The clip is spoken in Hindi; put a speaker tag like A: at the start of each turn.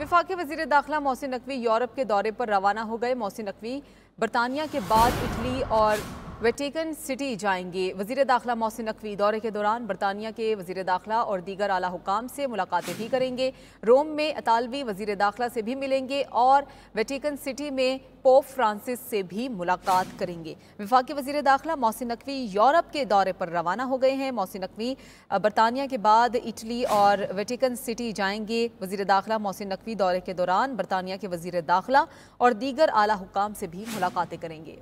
A: विफाक वजीर दाखिला मोहसिन नकवी यूरोप के दौरे पर रवाना हो गए मोहसिन नकवी बरतानिया के बाद इटली और वेटिकन सिटी जाएंगे वजीर दाखिला मोहसिन नकवी दौरे के दौरान बरतानिया के वजीर दाखिला और दीगर आला हुकाम से मुलाकातें भी करेंगे रोम में अतालवी वजीर दाखिला से भी मिलेंगे और वेटिकन सिटी में पोप फ्रांसिस से भी मुलाकात करेंगे विफाक वजीर दाखिला मोहसिन नकवी यूरोप के दौरे पर रवाना हो गए हैं मोहसिन नकवी बरतानिया के बाद इटली और वेटिकन सिटी जाएंगे वजीर दाखिला मोहसिन नकवी दौरे के दौरान बरतानिया के वजीर दाखिला और दीगर आला हुकाम से भी मुलाकातें करेंगे